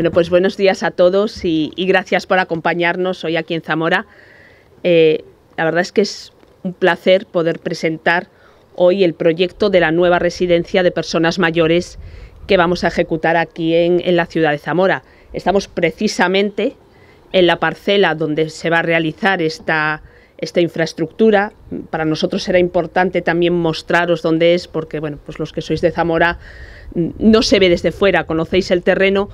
Bueno, pues buenos días a todos y, gracias por acompañarnos hoy aquí en Zamora. Eh, la verdad es que es un placer poder presentar hoy el proyecto de la nueva residencia de personas mayores que vamos a ejecutar aquí en, la ciudad de Zamora. Estamos precisamente en la parcela donde se va a realizar esta, esta infraestructura. Para nosotros será importante también mostraros dónde es, porque bueno, pues los que sois de Zamora mm, no se ve desde fuera, conocéis el terreno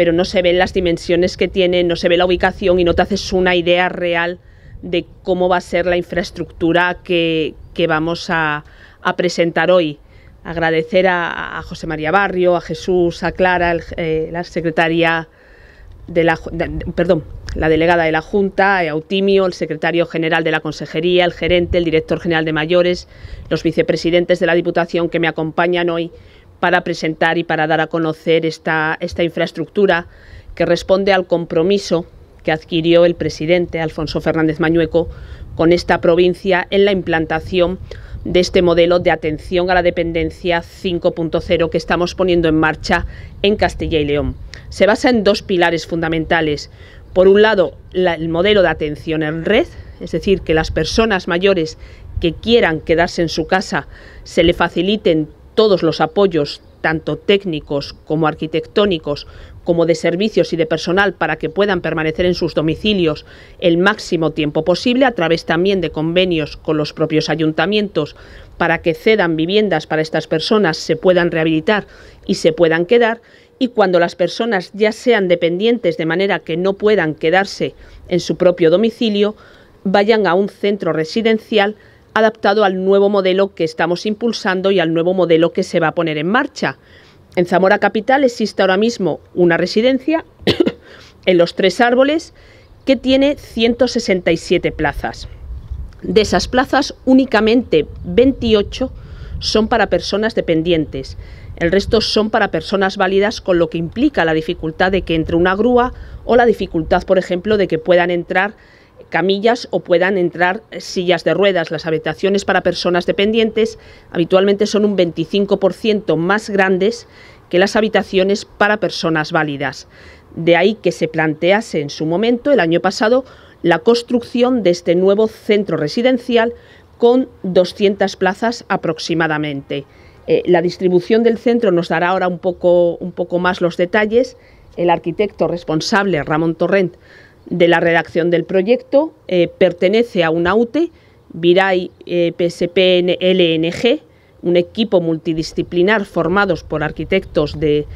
pero no se ven las dimensiones que tiene, no se ve la ubicación y no te haces una idea real de cómo va a ser la infraestructura que, vamos a, presentar hoy. Agradecer a, José María Barrio, a Jesús, a Clara, eh, la secretaria de la, perdón, la delegada de la Junta, a Eutimio, el secretario general de la Consejería, el gerente, el director general de mayores, los vicepresidentes de la Diputación que me acompañan hoy para presentar y para dar a conocer esta, esta infraestructura que responde al compromiso que adquirió el presidente Alfonso Fernández Mañueco con esta provincia en la implantación de este modelo de atención a la dependencia 5.0 que estamos poniendo en marcha en Castilla y León. Se basa en dos pilares fundamentales. Por un lado, el modelo de atención en red, es decir, que las personas mayores que quieran quedarse en su casa se le faciliten todos los apoyos, tanto técnicos como arquitectónicos, como de servicios y de personal para que puedan permanecer en sus domicilios el máximo tiempo posible, a través también de convenios con los propios ayuntamientos para que cedan viviendas para estas personas, se puedan rehabilitar y se puedan quedar. Y cuando las personas ya sean dependientes de manera que no puedan quedarse en su propio domicilio, vayan a un centro residencial adaptado al nuevo modelo que estamos impulsando y al nuevo modelo que se va a poner en marcha. En Zamora Capital existe ahora mismo una residencia en Los Tres Árboles que tiene 167 plazas. De esas plazas, únicamente 28 son para personas dependientes. El resto son para personas válidas, con lo que implica la dificultad de que entre una grúa o la dificultad, por ejemplo, de que puedan entrar camillas o puedan entrar sillas de ruedas. Las habitaciones para personas dependientes habitualmente son un 25% más grandes que las habitaciones para personas válidas. De ahí que se plantease en su momento, el año pasado, la construcción de este nuevo centro residencial con 200 plazas aproximadamente. Eh, la distribución del centro nos dará ahora un poco, un poco más los detalles. El arquitecto responsable, Ramón Torrent, de la redacción del proyecto, eh, pertenece a un AUTE, Virai eh, PSPNLNG, LNG, un equipo multidisciplinar formados por arquitectos de,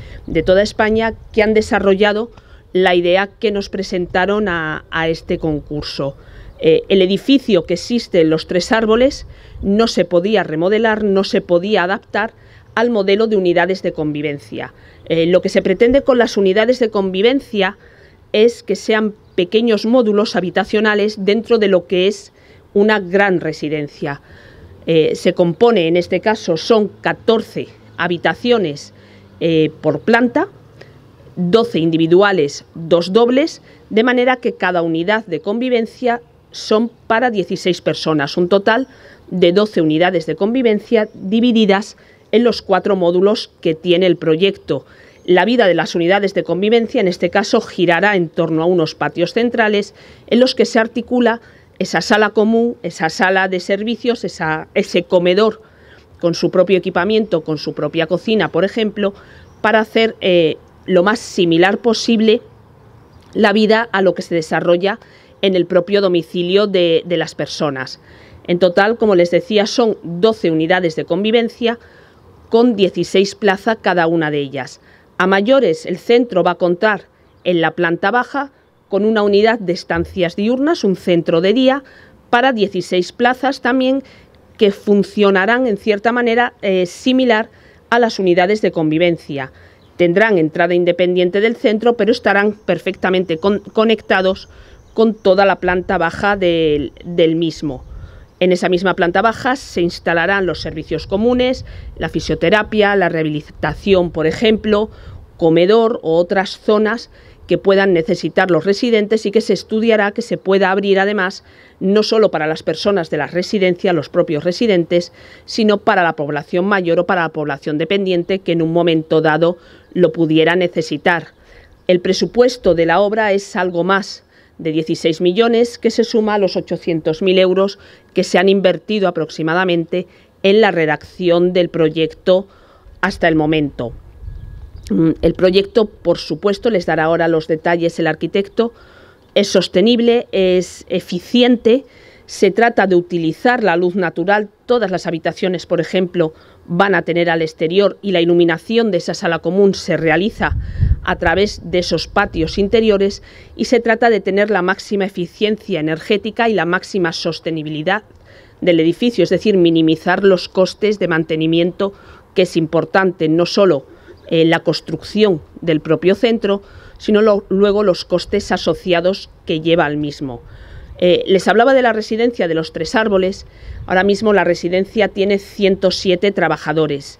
toda España que han desarrollado la idea que nos presentaron a, este concurso. Eh, el edificio que existe en los tres árboles no se podía remodelar, no se podía adaptar al modelo de unidades de convivencia. lo que se pretende con las unidades de convivencia es que sean pequeños módulos habitacionales dentro de lo que es una gran residencia. Eh, se compone, en este caso, son 14 habitaciones eh, por planta, 12 individuales, dos dobles, de manera que cada unidad de convivencia son para 16 personas, un total de 12 unidades de convivencia divididas en los cuatro módulos que tiene el proyecto. La vida de las unidades de convivencia, en este caso, girará en torno a unos patios centrales en los que se articula esa sala común, esa sala de servicios, ese comedor con su propio equipamiento, con su propia cocina, por ejemplo, para hacer eh, lo más similar posible la vida a lo que se desarrolla en el propio domicilio de, de las personas. En total, como les decía, son 12 unidades de convivencia con 16 plazas cada una de ellas. A mayores, el centro va a contar en la planta baja con una unidad de estancias diurnas, un centro de día, para 16 plazas también que funcionarán en cierta manera eh, similar a las unidades de convivencia. Tendrán entrada independiente del centro, pero estarán perfectamente conectados con toda la planta baja del mismo. En esa misma planta baja se instalarán los servicios comunes, la fisioterapia, la rehabilitación, por ejemplo, comedor u otras zonas que puedan necesitar los residentes y que se estudiará que se pueda abrir además no solo para las personas de la residencia, los propios residentes, sino para la población mayor o para la población dependiente que en un momento dado lo pudiera necesitar. El presupuesto de la obra es algo más, de 16 millones, que se suma a los 800.000 euros que se han invertido aproximadamente en la redacción del proyecto hasta el momento. Mm, el proyecto, por supuesto, les dará ahora los detalles el arquitecto, es sostenible, es eficiente, se trata de utilizar la luz natural, todas las habitaciones, por ejemplo, van a tener al exterior y la iluminación de esa sala común se realiza a través de esos patios interiores y se trata de tener la máxima eficiencia energética y la máxima sostenibilidad del edificio, es decir, minimizar los costes de mantenimiento que es importante no solo en la construcción del propio centro, sino luego los costes asociados que lleva al mismo. Eh, les hablaba de la residencia de los tres árboles. Ahora mismo la residencia tiene 107 trabajadores.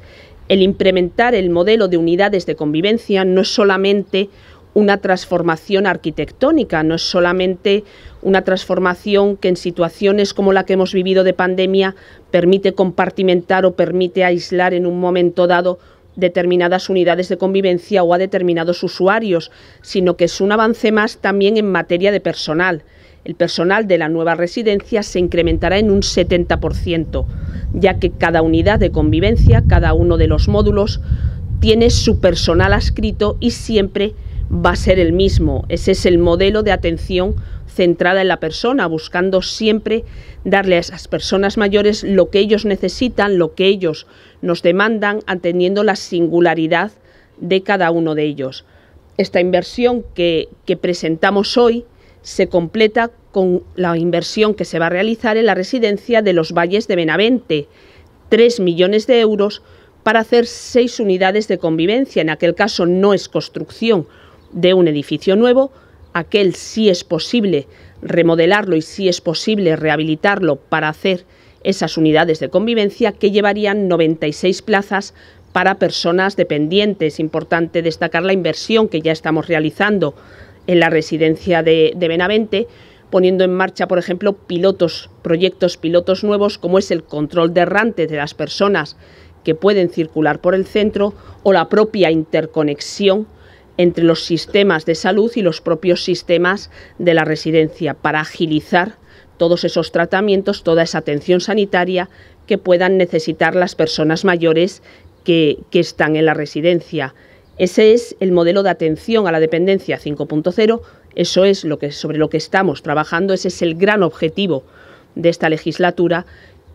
El implementar el modelo de unidades de convivencia no es solamente una transformación arquitectónica, no es solamente una transformación que en situaciones como la que hemos vivido de pandemia permite compartimentar o permite aislar en un momento dado determinadas unidades de convivencia o a determinados usuarios, sino que es un avance más también en materia de personal. El personal de la nueva residencia se incrementará en un 70%, ya que cada unidad de convivencia, cada uno de los módulos, tiene su personal adscrito y siempre va a ser el mismo. Ese es el modelo de atención centrada en la persona, buscando siempre darle a esas personas mayores lo que ellos necesitan, lo que ellos nos demandan, atendiendo la singularidad de cada uno de ellos. Esta inversión que, que presentamos hoy se completa con la inversión que se va a realizar en la residencia de los Valles de Benavente, 3 millones de euros para hacer seis unidades de convivencia. En aquel caso no es construcción de un edificio nuevo, aquel sí es posible remodelarlo y sí es posible rehabilitarlo para hacer esas unidades de convivencia que llevarían 96 plazas para personas dependientes. Importante destacar la inversión que ya estamos realizando en la residencia de, Benavente, poniendo en marcha, por ejemplo, pilotos, proyectos pilotos nuevos, como es el control de errantes de las personas que pueden circular por el centro o la propia interconexión entre los sistemas de salud y los propios sistemas de la residencia para agilizar todos esos tratamientos, toda esa atención sanitaria que puedan necesitar las personas mayores que, que están en la residencia. Ese es el modelo de atención a la dependencia 5.0, eso es lo que, sobre lo que estamos trabajando, ese es el gran objetivo de esta legislatura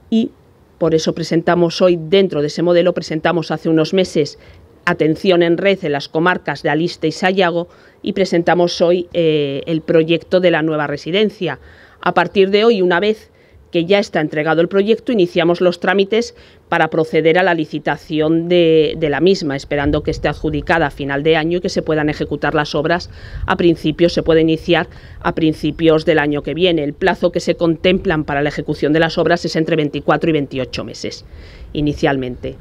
y por eso presentamos hoy, dentro de ese modelo, presentamos hace unos meses atención en red en las comarcas de Aliste y Sayago y presentamos hoy eh, el proyecto de la nueva residencia. A partir de hoy, una vez que ya está entregado el proyecto, iniciamos los trámites para proceder a la licitación de, la misma, esperando que esté adjudicada a final de año y que se puedan ejecutar las obras a principios, se puede iniciar a principios del año que viene. El plazo que se contemplan para la ejecución de las obras es entre 24 y 28 meses inicialmente.